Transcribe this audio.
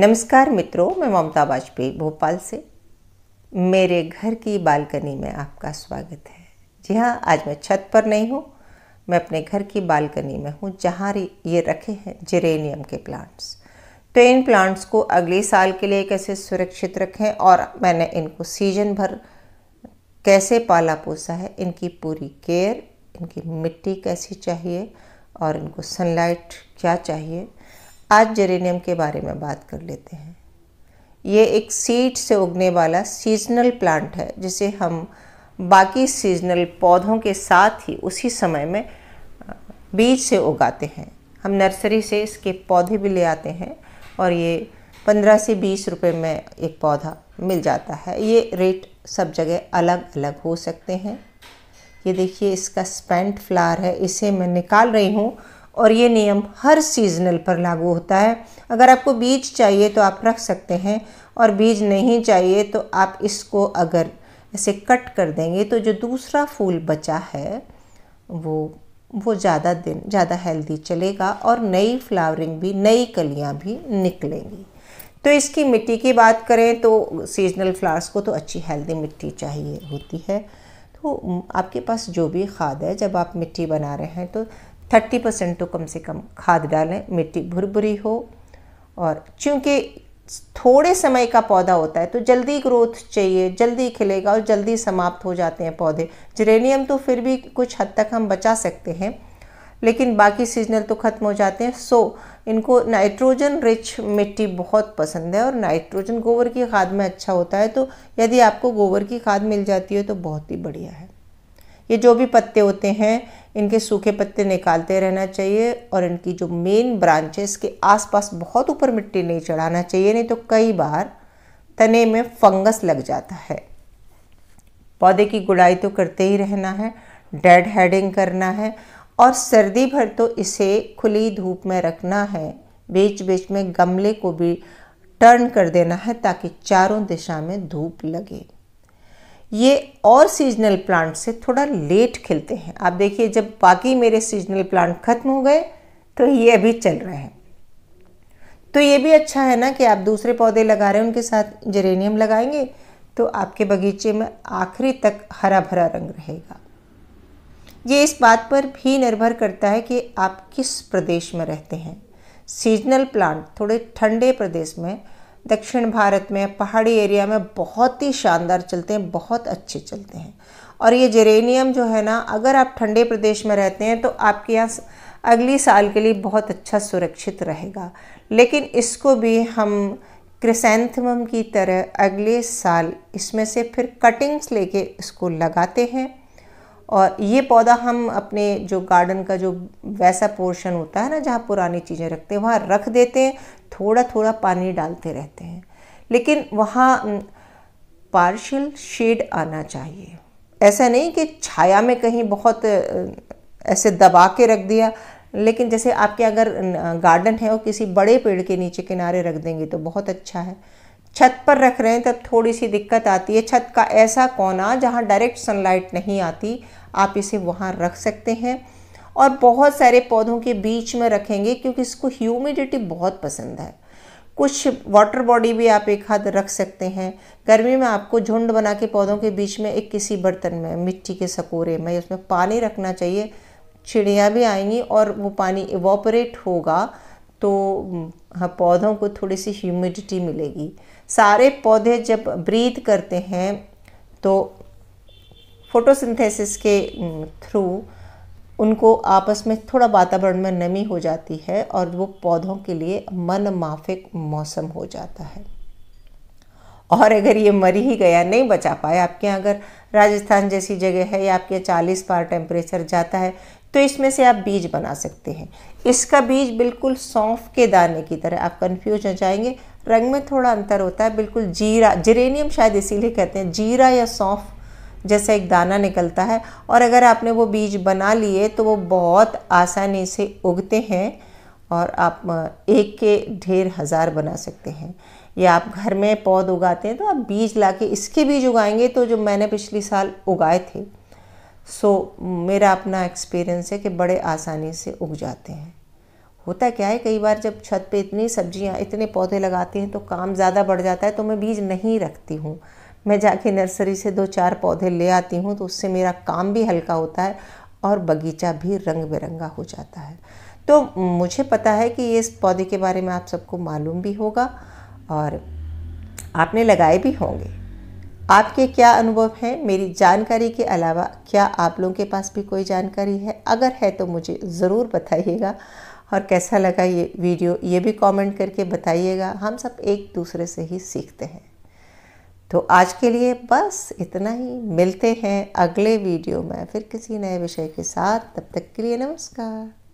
नमस्कार मित्रों मैं ममता वाजपेयी भोपाल से मेरे घर की बालकनी में आपका स्वागत है जी हाँ आज मैं छत पर नहीं हूँ मैं अपने घर की बालकनी में हूँ जहाँ ये रखे हैं जेरेनियम के प्लांट्स तो इन प्लांट्स को अगले साल के लिए कैसे सुरक्षित रखें और मैंने इनको सीजन भर कैसे पाला पोसा है इनकी पूरी केयर इनकी मिट्टी कैसी चाहिए और इनको सनलाइट क्या चाहिए आज जेरेनियम के बारे में बात कर लेते हैं ये एक सीड से उगने वाला सीजनल प्लांट है जिसे हम बाकी सीजनल पौधों के साथ ही उसी समय में बीज से उगाते हैं हम नर्सरी से इसके पौधे भी ले आते हैं और ये पंद्रह से बीस रुपए में एक पौधा मिल जाता है ये रेट सब जगह अलग अलग हो सकते हैं ये देखिए इसका स्पेंट फ्लावर है इसे मैं निकाल रही हूँ और ये नियम हर सीजनल पर लागू होता है अगर आपको बीज चाहिए तो आप रख सकते हैं और बीज नहीं चाहिए तो आप इसको अगर ऐसे कट कर देंगे तो जो दूसरा फूल बचा है वो वो ज़्यादा दिन ज़्यादा हेल्दी चलेगा और नई फ्लावरिंग भी नई कलियाँ भी निकलेंगी तो इसकी मिट्टी की बात करें तो सीजनल फ्लावर्स को तो अच्छी हेल्दी मिट्टी चाहिए होती है तो आपके पास जो भी खाद है जब आप मिट्टी बना रहे हैं तो थर्टी परसेंट तो कम से कम खाद डालें मिट्टी भुरभुरी हो और चूँकि थोड़े समय का पौधा होता है तो जल्दी ग्रोथ चाहिए जल्दी खिलेगा और जल्दी समाप्त हो जाते हैं पौधे जरेनियम तो फिर भी कुछ हद तक हम बचा सकते हैं लेकिन बाकी सीजनल तो ख़त्म हो जाते हैं सो इनको नाइट्रोजन रिच मिट्टी बहुत पसंद है और नाइट्रोजन गोबर की खाद में अच्छा होता है तो यदि आपको गोबर की खाद मिल जाती है तो बहुत ही बढ़िया है ये जो भी पत्ते होते हैं इनके सूखे पत्ते निकालते रहना चाहिए और इनकी जो मेन ब्रांचेस के आसपास बहुत ऊपर मिट्टी नहीं चढ़ाना चाहिए नहीं तो कई बार तने में फंगस लग जाता है पौधे की गुड़ाई तो करते ही रहना है डेड हेडिंग करना है और सर्दी भर तो इसे खुली धूप में रखना है बीच बीच में गमले को भी टर्न कर देना है ताकि चारों दिशा में धूप लगे ये और सीजनल प्लांट से थोड़ा लेट खिलते हैं आप देखिए जब बाकी मेरे सीजनल प्लांट खत्म हो गए तो ये अभी चल रहे हैं तो ये भी अच्छा है ना कि आप दूसरे पौधे लगा रहे हैं उनके साथ जेरेनियम लगाएंगे तो आपके बगीचे में आखिरी तक हरा भरा रंग रहेगा ये इस बात पर भी निर्भर करता है कि आप किस प्रदेश में रहते हैं सीजनल प्लांट थोड़े ठंडे प्रदेश में दक्षिण भारत में पहाड़ी एरिया में बहुत ही शानदार चलते हैं बहुत अच्छे चलते हैं और ये जेरेनियम जो है ना अगर आप ठंडे प्रदेश में रहते हैं तो आपके यहाँ अगली साल के लिए बहुत अच्छा सुरक्षित रहेगा लेकिन इसको भी हम क्रिसेंथमम की तरह अगले साल इसमें से फिर कटिंग्स लेके इसको लगाते हैं और ये पौधा हम अपने जो गार्डन का जो वैसा पोर्शन होता है ना जहाँ पुरानी चीज़ें रखते हैं वहाँ रख देते हैं थोड़ा थोड़ा पानी डालते रहते हैं लेकिन वहाँ पार्शियल शेड आना चाहिए ऐसा नहीं कि छाया में कहीं बहुत ऐसे दबा के रख दिया लेकिन जैसे आपके अगर गार्डन है और किसी बड़े पेड़ के नीचे किनारे रख देंगे तो बहुत अच्छा है छत पर रख रहे हैं तब थोड़ी सी दिक्कत आती है छत का ऐसा कोना जहाँ डायरेक्ट सनलाइट नहीं आती आप इसे वहाँ रख सकते हैं और बहुत सारे पौधों के बीच में रखेंगे क्योंकि इसको ह्यूमिडिटी बहुत पसंद है कुछ वाटर बॉडी भी आप एक हाथ रख सकते हैं गर्मी में आपको झुंड बना के पौधों के बीच में एक किसी बर्तन में मिट्टी के सकोरे में उसमें पानी रखना चाहिए चिड़ियाँ भी आएंगी और वो पानी इवोपरेट होगा तो हम्म, हाँ पौधों को थोड़ी सी ह्यूमिडिटी मिलेगी सारे पौधे जब ब्रीथ करते हैं तो फोटोसिंथेसिस के थ्रू हम्म, उनको आपस में थोड़ा वातावरण में नमी हो जाती है और वो पौधों के लिए मन माफिक मौसम हो जाता है और अगर ये मरी ही गया नहीं बचा पाया आपके यहाँ अगर राजस्थान जैसी जगह है या आपके चालीस पार टेम्परेचर जाता है तो इसमें से आप बीज बना सकते हैं इसका बीज बिल्कुल सौंफ के दाने की तरह आप कन्फ्यूज हो जाएंगे रंग में थोड़ा अंतर होता है बिल्कुल जीरा जिरेनियम शायद इसीलिए कहते हैं जीरा या सौंफ जैसे एक दाना निकलता है और अगर आपने वो बीज बना लिए तो वो बहुत आसानी से उगते हैं और आप एक के ढेर हज़ार बना सकते हैं या आप घर में पौध उगाते हैं तो आप बीज ला के इसके बीज उगाएंगे तो जो मैंने पिछले साल उगाए थे सो मेरा अपना एक्सपीरियंस है कि बड़े आसानी से उग जाते हैं होता क्या है कई बार जब छत पे इतनी सब्जियां इतने पौधे लगाते हैं तो काम ज़्यादा बढ़ जाता है तो मैं बीज नहीं रखती हूँ मैं जाके नर्सरी से दो चार पौधे ले आती हूँ तो उससे मेरा काम भी हल्का होता है और बगीचा भी रंग बिरंगा हो जाता है तो मुझे पता है कि इस पौधे के बारे में आप सबको मालूम भी होगा और आपने लगाए भी होंगे आपके क्या अनुभव हैं मेरी जानकारी के अलावा क्या आप लोगों के पास भी कोई जानकारी है अगर है तो मुझे ज़रूर बताइएगा और कैसा लगा ये वीडियो ये भी कमेंट करके बताइएगा हम सब एक दूसरे से ही सीखते हैं तो आज के लिए बस इतना ही मिलते हैं अगले वीडियो में फिर किसी नए विषय के साथ तब तक के लिए नमस्कार